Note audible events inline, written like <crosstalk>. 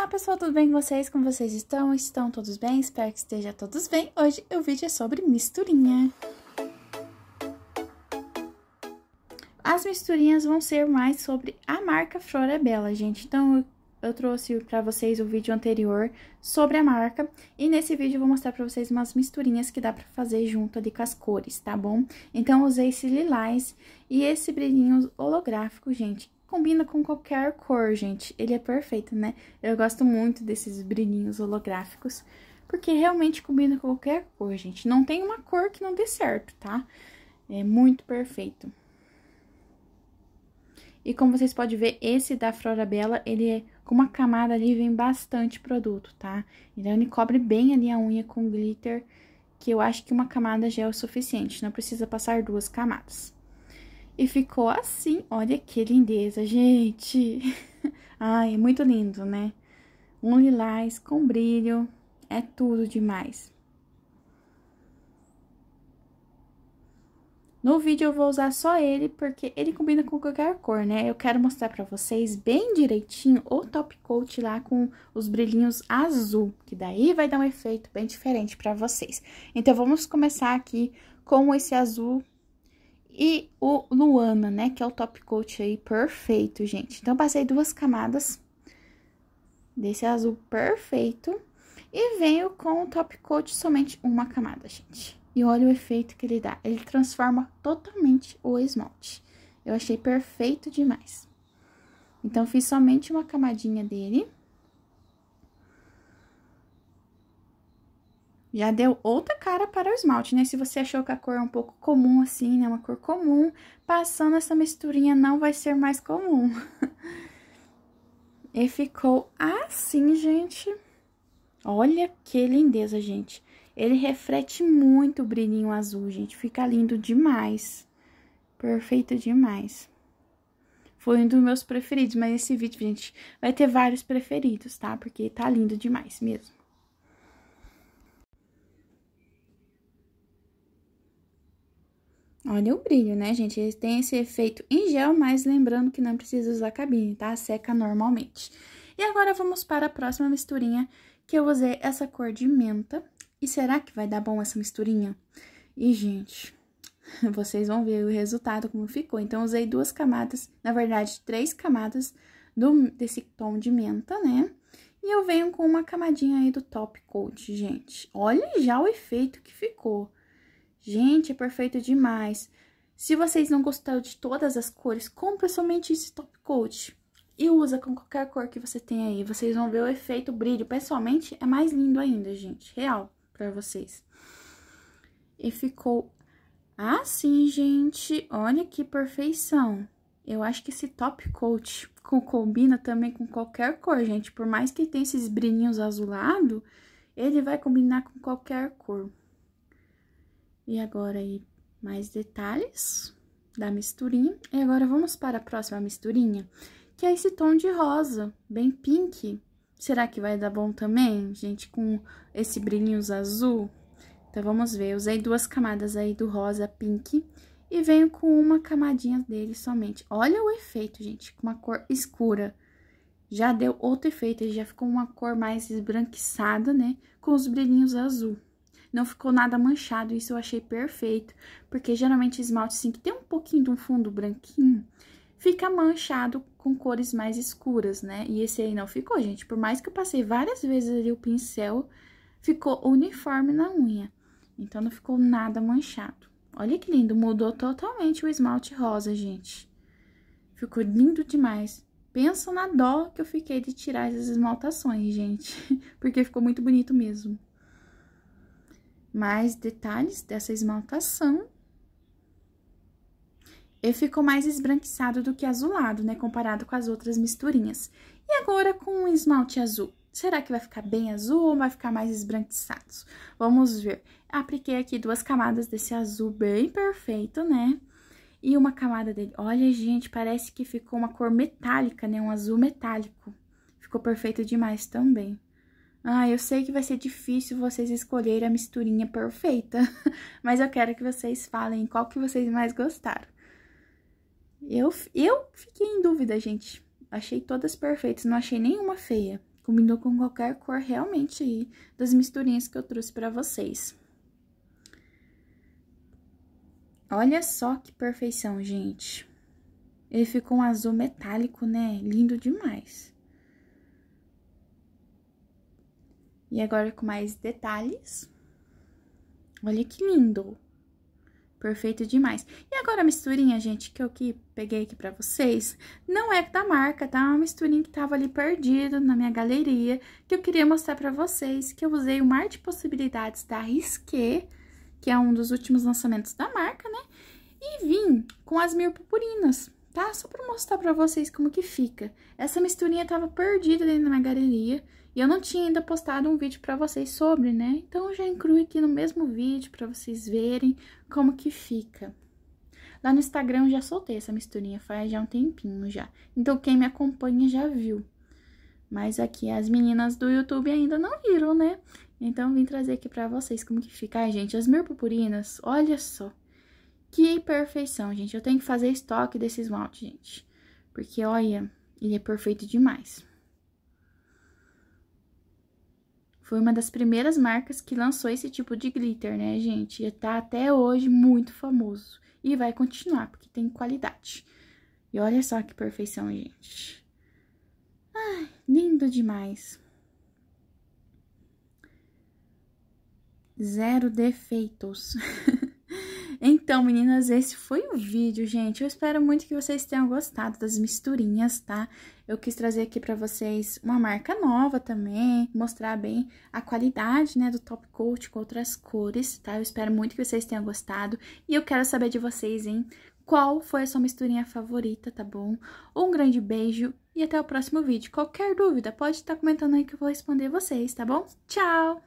Olá pessoal, tudo bem com vocês? Como vocês estão? Estão todos bem? Espero que estejam todos bem. Hoje o vídeo é sobre misturinha. As misturinhas vão ser mais sobre a marca Flora Bela, gente. Então eu trouxe para vocês o vídeo anterior sobre a marca e nesse vídeo eu vou mostrar para vocês umas misturinhas que dá para fazer junto ali com as cores, tá bom? Então eu usei esse lilás e esse brilhinho holográfico, gente combina com qualquer cor, gente. Ele é perfeito, né? Eu gosto muito desses brilhinhos holográficos, porque realmente combina com qualquer cor, gente. Não tem uma cor que não dê certo, tá? É muito perfeito. E como vocês podem ver, esse da Flora ele é com uma camada ali, vem bastante produto, tá? Então, ele é cobre bem ali a unha com glitter, que eu acho que uma camada já é o suficiente, não precisa passar duas camadas. E ficou assim. Olha que lindeza, gente. <laughs> Ai, é muito lindo, né? Um lilás com brilho. É tudo demais. No vídeo eu vou usar só ele, porque ele combina com qualquer cor, né? Eu quero mostrar pra vocês bem direitinho o top coat lá com os brilhinhos azul, que daí vai dar um efeito bem diferente pra vocês. Então, vamos começar aqui com esse azul e o Luana, né, que é o top coat aí perfeito, gente. Então, passei duas camadas desse azul perfeito e venho com o top coat somente uma camada, gente. E olha o efeito que ele dá, ele transforma totalmente o esmalte. Eu achei perfeito demais. Então, fiz somente uma camadinha dele. Já deu outra cara preparar o esmalte, né? Se você achou que a cor é um pouco comum assim, né? Uma cor comum, passando essa misturinha não vai ser mais comum. <laughs> e ficou assim, gente. Olha que lindeza, gente. Ele reflete muito o brilhinho azul, gente. Fica lindo demais. Perfeito demais. Foi um dos meus preferidos, mas esse vídeo, gente, vai ter vários preferidos, tá? Porque tá lindo demais mesmo. Olha o brilho, né, gente? Ele tem esse efeito em gel, mas lembrando que não precisa usar cabine, tá? Seca normalmente. E agora vamos para a próxima misturinha, que eu usei essa cor de menta. E será que vai dar bom essa misturinha? E, gente, <laughs> vocês vão ver o resultado como ficou. Então, usei duas camadas, na verdade, três camadas do, desse tom de menta, né? E eu venho com uma camadinha aí do Top Coat, gente. Olha já o efeito que ficou. Gente, é perfeito demais. Se vocês não gostaram de todas as cores, compre somente esse top coat. E usa com qualquer cor que você tem aí. Vocês vão ver o efeito, brilho. Pessoalmente, é mais lindo ainda, gente. Real pra vocês. E ficou assim, gente. Olha que perfeição. Eu acho que esse top coat combina também com qualquer cor, gente. Por mais que tenha esses brilhinhos azulado, ele vai combinar com qualquer cor. E agora aí mais detalhes da misturinha. E agora vamos para a próxima misturinha, que é esse tom de rosa, bem pink. Será que vai dar bom também, gente, com esse brilhinhos azul? Então, vamos ver. usei duas camadas aí do rosa pink e venho com uma camadinha dele somente. Olha o efeito, gente, com uma cor escura. Já deu outro efeito, ele já ficou uma cor mais esbranquiçada, né, com os brilhinhos azul não ficou nada manchado, isso eu achei perfeito, porque geralmente esmalte assim, que tem um pouquinho de um fundo branquinho, fica manchado com cores mais escuras, né? E esse aí não ficou, gente, por mais que eu passei várias vezes ali o pincel, ficou uniforme na unha, então não ficou nada manchado. Olha que lindo, mudou totalmente o esmalte rosa, gente. Ficou lindo demais. Pensa na dó que eu fiquei de tirar essas esmaltações, gente, <laughs> porque ficou muito bonito mesmo mais detalhes dessa esmaltação. E ficou mais esbranquiçado do que azulado, né? Comparado com as outras misturinhas. E agora com o esmalte azul. Será que vai ficar bem azul ou vai ficar mais esbranquiçado? Vamos ver. Apliquei aqui duas camadas desse azul bem perfeito, né? E uma camada dele. Olha, gente, parece que ficou uma cor metálica, né? Um azul metálico. Ficou perfeito demais também. Ah, eu sei que vai ser difícil vocês escolherem a misturinha perfeita, <laughs> mas eu quero que vocês falem qual que vocês mais gostaram. Eu, eu fiquei em dúvida, gente. Achei todas perfeitas, não achei nenhuma feia. Combinou com qualquer cor realmente aí das misturinhas que eu trouxe para vocês. Olha só que perfeição, gente. Ele ficou um azul metálico, né? Lindo demais. E agora com mais detalhes. Olha que lindo! Perfeito demais. E agora a misturinha, gente, que eu que peguei aqui pra vocês, não é da marca, tá? É uma misturinha que tava ali perdido na minha galeria, que eu queria mostrar pra vocês, que eu usei o Mar de Possibilidades da Risqué, que é um dos últimos lançamentos da marca, né? E vim com as mil purpurinas tá? Só pra mostrar pra vocês como que fica. Essa misturinha tava perdida dentro da minha galeria e eu não tinha ainda postado um vídeo pra vocês sobre, né? Então eu já incluí aqui no mesmo vídeo pra vocês verem como que fica. Lá no Instagram eu já soltei essa misturinha faz já um tempinho já. Então quem me acompanha já viu. Mas aqui as meninas do YouTube ainda não viram, né? Então vim trazer aqui pra vocês como que fica. Ai, gente, as minhas olha só. Que perfeição, gente. Eu tenho que fazer estoque desse esmalte, gente. Porque, olha, ele é perfeito demais. Foi uma das primeiras marcas que lançou esse tipo de glitter, né, gente? E tá até hoje muito famoso. E vai continuar, porque tem qualidade. E olha só que perfeição, gente. Ai, lindo demais. Zero defeitos. <laughs> Então, meninas, esse foi o vídeo, gente. Eu espero muito que vocês tenham gostado das misturinhas, tá? Eu quis trazer aqui pra vocês uma marca nova também, mostrar bem a qualidade, né, do top coat com outras cores, tá? Eu espero muito que vocês tenham gostado e eu quero saber de vocês, hein? Qual foi a sua misturinha favorita, tá bom? Um grande beijo e até o próximo vídeo. Qualquer dúvida, pode estar tá comentando aí que eu vou responder vocês, tá bom? Tchau!